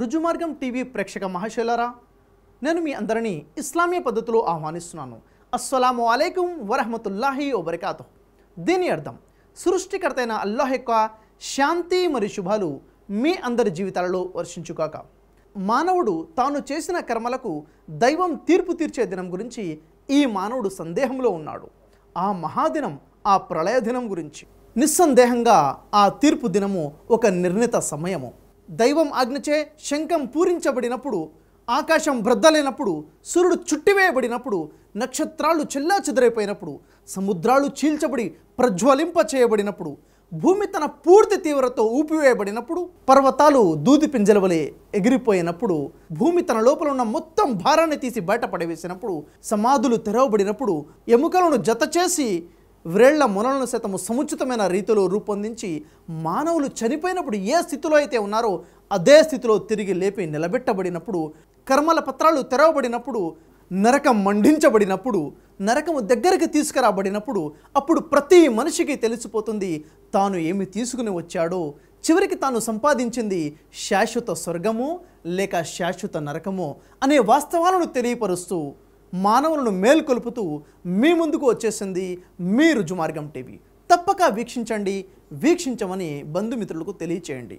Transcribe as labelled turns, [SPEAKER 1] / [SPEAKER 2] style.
[SPEAKER 1] రుజుమార్గం TV ప్రేక్షక మహాశైలరా నేను మీ అందరినీ ఇస్లామీయ పద్ధతిలో ఆహ్వానిస్తున్నాను అస్సలం అలైకుం వరహమతుల్లాహి వబర్కాతు దీని అర్థం సృష్టికర్తైన అల్లాహ్ యొక్క శాంతి మరియు శుభాలు మీ అందరి జీవితాలలో వర్షించుకాక మానవుడు తాను చేసిన కర్మలకు దైవం తీర్పు తీర్చే దినం గురించి ఈ మానవుడు సందేహంలో ఉన్నాడు ఆ మహాదినం ఆ ప్రళయ దినం గురించి నిస్సందేహంగా ఆ తీర్పు దినము ఒక నిర్ణీత సమయము దైవం ఆజ్ఞచే శంఖం పూరించబడినప్పుడు ఆకాశం బ్రద్దలైనప్పుడు సూర్యుడు చుట్టివేయబడినప్పుడు నక్షత్రాలు చెల్లా చెదరైపోయినప్పుడు సముద్రాలు చీల్చబడి ప్రజ్వలింప చేయబడినప్పుడు భూమి తన పూర్తి తీవ్రతో ఊపివేయబడినప్పుడు పర్వతాలు దూది పింజలవలే ఎగిరిపోయినప్పుడు భూమి తన లోపల ఉన్న మొత్తం భారాన్ని తీసి బయటపడవేసినప్పుడు సమాధులు తెరవబడినప్పుడు ఎముకలను జత చేసి వ్రేళ్ల మొనలను సైతము సముచితమైన రీతిలో రూపొందించి మానవులు చనిపోయినప్పుడు ఏ స్థితిలో అయితే ఉన్నారో అదే స్థితిలో తిరిగి లేపి నిలబెట్టబడినప్పుడు కర్మల పత్రాలు తెరవబడినప్పుడు నరకం మండించబడినప్పుడు నరకము దగ్గరికి తీసుకురాబడినప్పుడు అప్పుడు ప్రతి మనిషికి తెలిసిపోతుంది తాను ఏమి తీసుకుని వచ్చాడో చివరికి తాను సంపాదించింది శాశ్వత స్వర్గము లేక శాశ్వత నరకము అనే వాస్తవాలను తెలియపరుస్తూ మానవులను మేల్కొలుపుతూ మీ ముందుకు వచ్చేసింది మీ రుజుమార్గం టీవీ తప్పక వీక్షించండి వీక్షించమని బంధుమిత్రులకు తెలియచేయండి